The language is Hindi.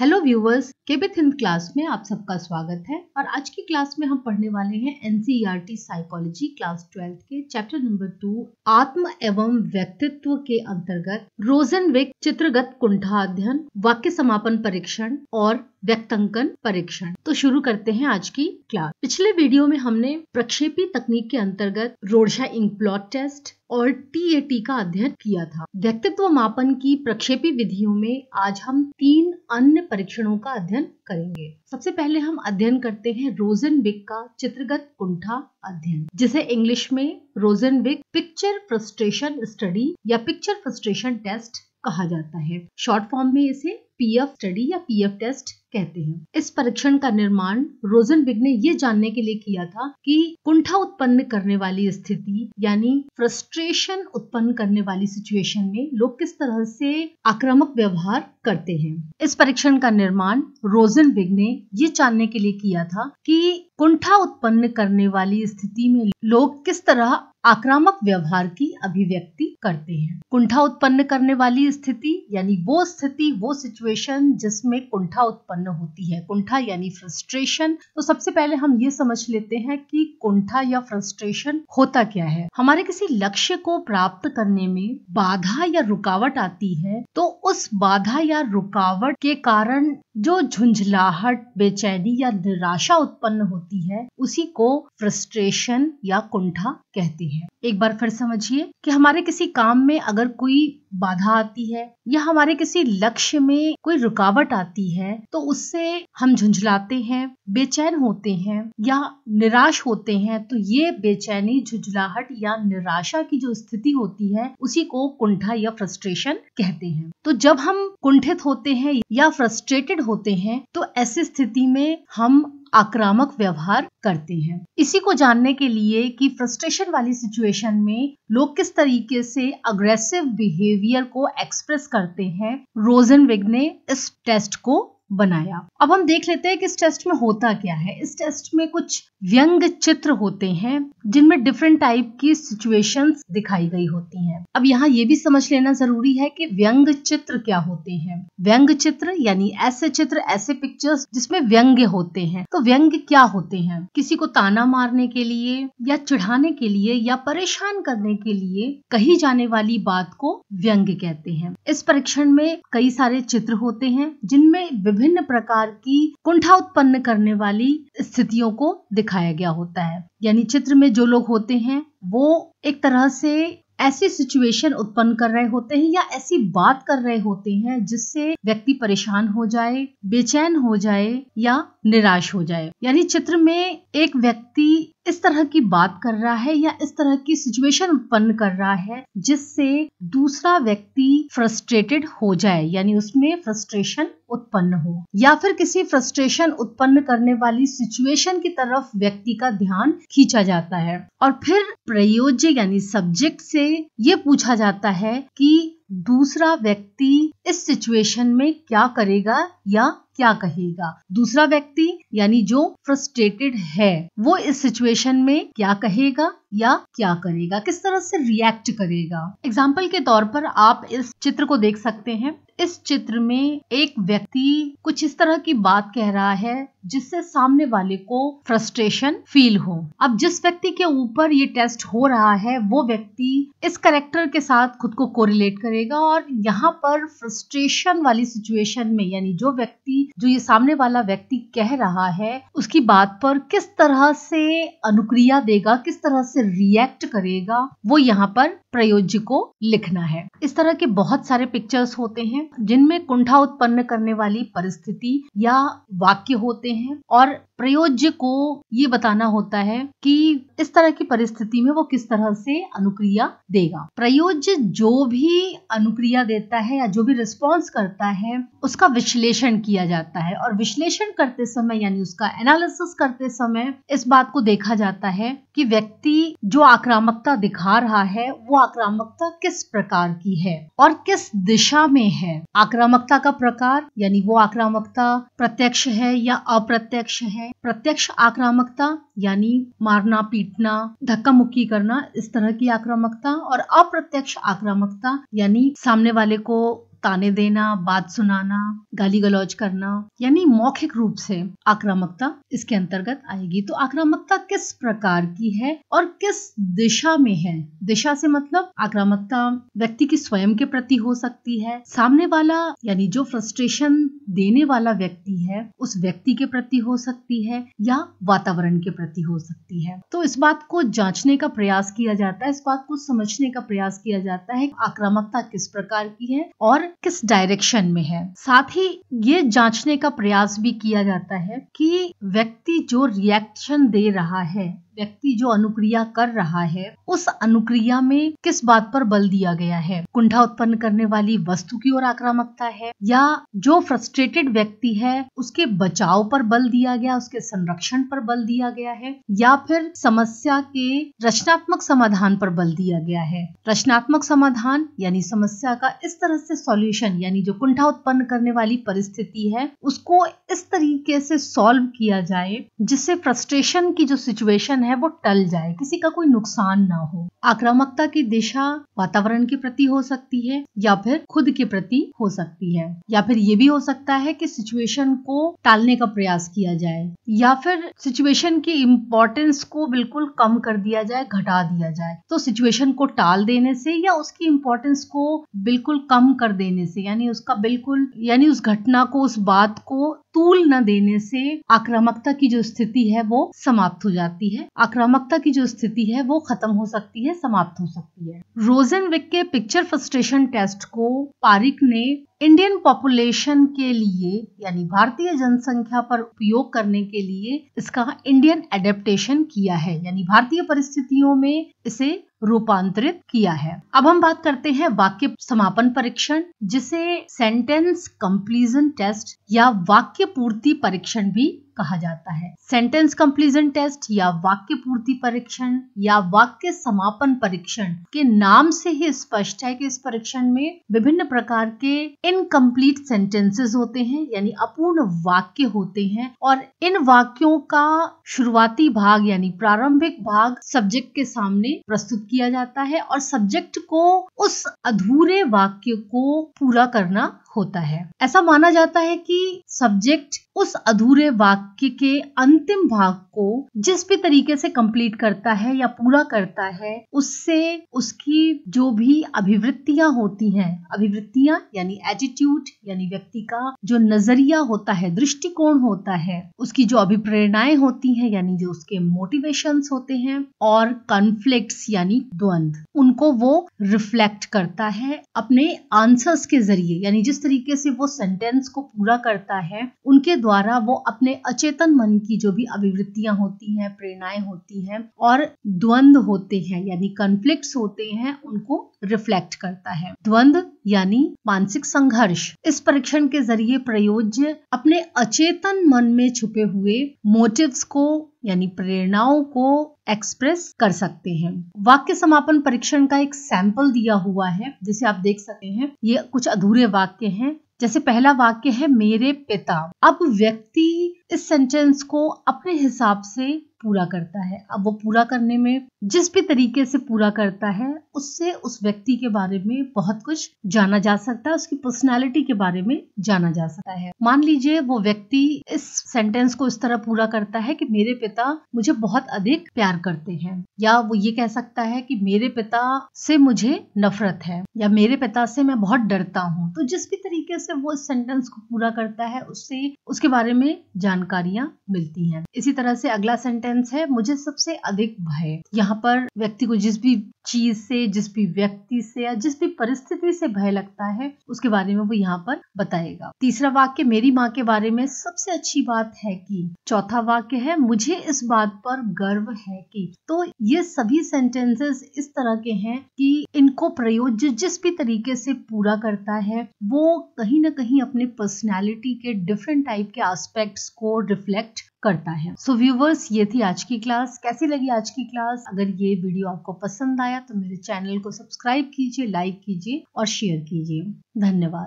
हेलो व्यूवर्स केबिथ हिंद क्लास में आप सबका स्वागत है और आज की क्लास में हम पढ़ने वाले हैं एनसीईआरटी साइकोलॉजी क्लास ट्वेल्थ के चैप्टर नंबर टू आत्म एवं व्यक्तित्व के अंतर्गत रोजनविक चित्रगत कुंठा अध्ययन वाक्य समापन परीक्षण और व्यक्तांकन परीक्षण तो शुरू करते हैं आज की क्लास पिछले वीडियो में हमने प्रक्षेपी तकनीक के अंतर्गत रोडशा इंक प्लॉट टेस्ट और टीएटी का अध्ययन किया था व्यक्तित्व मापन की प्रक्षेपी विधियों में आज हम तीन अन्य परीक्षणों का अध्ययन करेंगे सबसे पहले हम अध्ययन करते हैं रोजन बिक का चित्रगत कुंठा अध्ययन जिसे इंग्लिश में Rosenzweig picture frustration study या पिक्चर फ्रस्ट्रेशन टेस्ट कहा जाता है शॉर्ट फॉर्म में इसे पीएफ स्टडी या पीएफ टेस्ट कहते हैं इस परीक्षण का निर्माण रोजनबिग ने ये जानने के लिए किया था कि कुंठा उत्पन्न करने वाली स्थिति यानी फ्रस्ट्रेशन उत्पन्न करने वाली सिचुएशन में लोग किस तरह से आक्रामक व्यवहार करते हैं इस परीक्षण का निर्माण रोजनबिग ने ये जानने के लिए किया था कि कुंठा उत्पन्न करने वाली स्थिति में लोग किस तरह आक्रामक व्यवहार की अभिव्यक्ति करते हैं कुंठा उत्पन्न करने वाली स्थिति यानी वो स्थिति वो सिचुएशन जिसमें कुंठा उत्पन्न उत्पन्न होती है कुंठा यानी फ्रस्ट्रेशन तो सबसे पहले हम ये समझ लेते हैं कि कुंठा या फ्रस्ट्रेशन होता क्या है हमारे किसी लक्ष्य को प्राप्त करने में बाधा या रुकावट आती है तो उस बाधा या रुकावट के कारण जो झुंझलाहट बेचैनी या निराशा उत्पन्न होती है उसी को फ्रस्ट्रेशन या कुंठा कहती है एक बार फिर समझिए कि हमारे किसी काम में अगर कोई बाधा आती है या हमारे किसी लक्ष्य में कोई रुकावट आती है तो उससे हम झुंझुलाते हैं बेचैन होते हैं या निराश होते हैं तो ये बेचैनी झुंझुलाहट या निराशा की जो स्थिति होती है उसी को कुंठा या फ्रस्ट्रेशन कहते हैं तो जब हम कुंठित होते हैं या फ्रस्ट्रेटेड होते हैं तो ऐसी स्थिति में हम आक्रामक व्यवहार करते हैं इसी को जानने के लिए कि फ्रस्ट्रेशन वाली सिचुएशन में लोग किस तरीके से अग्रेसिव बिहेवियर को एक्सप्रेस करते हैं रोजन विग ने इस टेस्ट को बनाया अब हम देख लेते हैं कि इस टेस्ट में होता क्या है इस टेस्ट में कुछ व्यंग चित्र होते हैं जिनमें डिफरेंट टाइप की सिचुएशंस दिखाई गई होती हैं अब यहाँ ये भी समझ लेना जरूरी है कि व्यंग चित्र क्या होते हैं व्यंग चित्र यानी ऐसे चित्र ऐसे पिक्चर्स जिसमें व्यंग्य होते हैं तो व्यंग क्या होते हैं किसी को ताना मारने के लिए या चिढ़ाने के लिए या परेशान करने के लिए कही जाने वाली बात को व्यंग कहते हैं इस परीक्षण में कई सारे चित्र होते हैं जिनमें विभिन्न प्रकार की कुंठा उत्पन्न करने वाली स्थितियों को दिखाया गया होता है यानी चित्र में जो लोग होते हैं वो एक तरह से ऐसी सिचुएशन उत्पन्न कर रहे होते हैं या ऐसी बात कर रहे होते हैं जिससे व्यक्ति परेशान हो जाए बेचैन हो जाए या निराश हो जाए यानी चित्र में एक व्यक्ति इस तरह की बात कर रहा है या इस तरह की सिचुएशन उत्पन्न कर रहा है जिससे दूसरा व्यक्ति फ्रस्ट्रेटेड हो जाए यानी उसमें फ्रस्ट्रेशन उत्पन्न हो या फिर किसी फ्रस्ट्रेशन उत्पन्न करने वाली सिचुएशन की तरफ व्यक्ति का ध्यान खींचा जाता है और फिर प्रयोज्य यानी सब्जेक्ट से ये पूछा जाता है कि दूसरा व्यक्ति इस सिचुएशन में क्या करेगा या क्या कहेगा दूसरा व्यक्ति यानी जो फ्रस्ट्रेटेड है वो इस सिचुएशन में क्या कहेगा या क्या करेगा किस तरह से रिएक्ट करेगा एग्जाम्पल के तौर पर आप इस चित्र को देख सकते हैं इस चित्र में एक व्यक्ति कुछ इस तरह की बात कह रहा है जिससे सामने वाले को फ्रस्ट्रेशन फील हो अब जिस व्यक्ति के ऊपर ये टेस्ट हो रहा है वो व्यक्ति इस करेक्टर के साथ खुद को कोरिलेट करेगा और यहाँ पर फ्रस्ट्रेशन वाली सिचुएशन में यानी जो व्यक्ति जो ये सामने वाला व्यक्ति कह रहा है उसकी बात पर किस तरह से अनुक्रिया देगा किस तरह से रिएक्ट करेगा वो यहाँ पर प्रयोज्य को लिखना है इस तरह के बहुत सारे पिक्चर्स होते हैं जिनमें कुंठा उत्पन्न करने वाली परिस्थिति या वाक्य होते हैं और प्रयोज्य को ये बताना होता है कि इस तरह की परिस्थिति में वो किस तरह से अनुक्रिया देगा प्रयोज्य जो भी अनुक्रिया देता है या जो भी रिस्पॉन्स करता है उसका विश्लेषण किया जाता है और विश्लेषण करते समय यानी उसका एनालिसिस करते समय इस बात को देखा जाता है कि व्यक्ति जो आक्रामकता दिखा रहा है वो आक्रामकता किस प्रकार की है और किस दिशा में है आक्रामकता का प्रकार यानी वो आक्रामकता प्रत्यक्ष है या अप्रत्यक्ष है है प्रत्यक्ष आक्रामकता यानी मारना पीटना धक्का मुक्की करना इस तरह की आक्रामकता और अप्रत्यक्ष आक्रामकता यानी सामने वाले को ताने देना बात सुनाना गाली गलौज करना यानी मौखिक रूप से आक्रामकता इसके अंतर्गत आएगी तो आक्रामकता किस प्रकार की है और किस दिशा में है दिशा से मतलब आक्रामकता व्यक्ति की स्वयं के प्रति हो सकती है सामने वाला यानी जो फ्रस्ट्रेशन देने वाला व्यक्ति है उस व्यक्ति के प्रति हो सकती है या वातावरण के प्रति हो सकती है तो इस बात को जांचने का प्रयास किया जाता है इस बात को समझने का प्रयास किया जाता है आक्रामकता किस प्रकार की है और किस डायरेक्शन में है साथ ही ये जांचने का प्रयास भी किया जाता है कि व्यक्ति जो रिएक्शन दे रहा है व्यक्ति जो अनुक्रिया कर रहा है उस अनुक्रिया में किस बात पर बल दिया गया है कुंठा उत्पन्न करने वाली वस्तु की ओर आक्रामकता है या जो फ्रस्ट्रेटेड व्यक्ति है उसके बचाव पर बल दिया गया उसके संरक्षण पर बल दिया गया है या फिर समस्या के रचनात्मक समाधान पर बल दिया गया है रचनात्मक समाधान यानी समस्या का इस तरह से सॉल्यूशन यानी जो कुंठा उत्पन्न करने वाली परिस्थिति है उसको इस तरीके से सॉल्व किया जाए जिससे फ्रस्ट्रेशन की जो सिचुएशन है वो टल जाए किसी का कोई नुकसान ना हो आक्रामकता की दिशा वातावरण के प्रति हो सकती है या फिर खुद के प्रति हो सकती है या फिर ये भी हो सकता है कि सिचुएशन को टालने का प्रयास किया जाए या फिर सिचुएशन की इम्पोर्टेंस को बिल्कुल कम कर दिया जाए घटा दिया जाए तो सिचुएशन को टाल देने से या उसकी इम्पोर्टेंस को बिल्कुल कम कर देने से यानी उसका बिल्कुल यानी उस घटना को उस बात को तूल न देने से आक्रामकता की जो स्थिति है वो समाप्त हो जाती है आक्रामकता की जो स्थिति है वो खत्म हो सकती है समाप्त हो सकती है रोजनविक के पिक्चर फ्रस्ट्रेशन टेस्ट को पारिक ने इंडियन पॉपुलेशन के लिए यानी भारतीय जनसंख्या पर उपयोग करने के लिए इसका इंडियन एडेप्टेशन किया है यानी भारतीय परिस्थितियों में इसे रूपांतरित किया है अब हम बात करते हैं वाक्य समापन परीक्षण जिसे सेंटेंस कंप्लीजन टेस्ट या वाक्य पूर्ति परीक्षण भी कहा जाता है सेंटेंस कंप्लीजन टेस्ट या वाक्य पूर्ति परीक्षण या वाक्य समापन परीक्षण के नाम से ही स्पष्ट है कि इस परीक्षण में विभिन्न प्रकार के इनकम्प्लीट सेंटेंसेस होते हैं यानी अपूर्ण वाक्य होते हैं और इन वाक्यों का शुरुआती भाग यानी प्रारंभिक भाग सब्जेक्ट के सामने प्रस्तुत किया जाता है और सब्जेक्ट को उस अधूरे वाक्य को पूरा करना होता है ऐसा माना जाता है कि सब्जेक्ट उस अधूरे वाक्य के अंतिम भाग को जिस भी तरीके से कंप्लीट करता है या पूरा करता है उससे उसकी जो भी अभिवृत्तियां होती हैं अभिवृत्तियां यानी एटीट्यूड यानी व्यक्ति का जो नजरिया होता है दृष्टिकोण होता है उसकी जो अभिप्रेरणाएं होती हैं यानी जो उसके मोटिवेशन होते हैं और कॉन्फ्लिक्ट यानी द्वंद उनको वो रिफ्लेक्ट करता है अपने आंसर्स के जरिए यानी जिस तरीके से वो सेंटेंस को पूरा करता है उनके द्वारा वो अपने अचेतन मन की जो भी अभिवृत्तियां होती हैं प्रेरणाएं होती हैं और द्वंद्व होते हैं यानी कॉन्फ्लिक्ट होते हैं उनको रिफ्लेक्ट करता है द्वंद यानी मानसिक संघर्ष इस परीक्षण के जरिए प्रयोज्य अपने अचेतन मन में छुपे हुए मोटिव्स को यानी प्रेरणाओं को एक्सप्रेस कर सकते हैं वाक्य समापन परीक्षण का एक सैंपल दिया हुआ है जिसे आप देख सकते हैं ये कुछ अधूरे वाक्य हैं जैसे पहला वाक्य है मेरे पिता अब व्यक्ति इस सेंटेंस को अपने हिसाब से पूरा करता है अब वो पूरा करने में जिस भी तरीके से पूरा करता है उससे उस व्यक्ति के बारे में बहुत कुछ जाना जा सकता है उसकी पर्सनालिटी के बारे में जाना जा सकता है मान लीजिए वो व्यक्ति इस सेंटेंस को इस तरह पूरा करता है कि मेरे पिता मुझे बहुत अधिक प्यार करते हैं या वो ये कह सकता है कि मेरे पिता से मुझे नफरत है या मेरे पिता से मैं बहुत डरता हूँ तो जिस भी तरीके से वो इस सेंटेंस को पूरा करता है उससे उसके बारे में जानकारियां मिलती हैं इसी तरह से अगला सेंटेंस है मुझे सबसे अधिक भय यहाँ जहाँ पर व्यक्ति को जिस भी चीज से जिस भी व्यक्ति से या जिस भी परिस्थिति से भय लगता है उसके बारे में वो यहाँ पर बताएगा तीसरा वाक्य मेरी माँ के बारे में सबसे अच्छी बात है कि चौथा वाक्य है मुझे इस बात पर गर्व है कि तो ये सभी सेंटेंसेस इस तरह के हैं कि इनको प्रयोग जिस भी तरीके से पूरा करता है वो कहीं ना कहीं अपने पर्सनैलिटी के डिफरेंट टाइप के एस्पेक्ट्स को रिफ्लेक्ट करता है सो so, व्यूवर्स ये थी आज की क्लास कैसी लगी आज की क्लास अगर ये वीडियो आपको पसंद आया तो मेरे चैनल को सब्सक्राइब कीजिए लाइक कीजिए और शेयर कीजिए धन्यवाद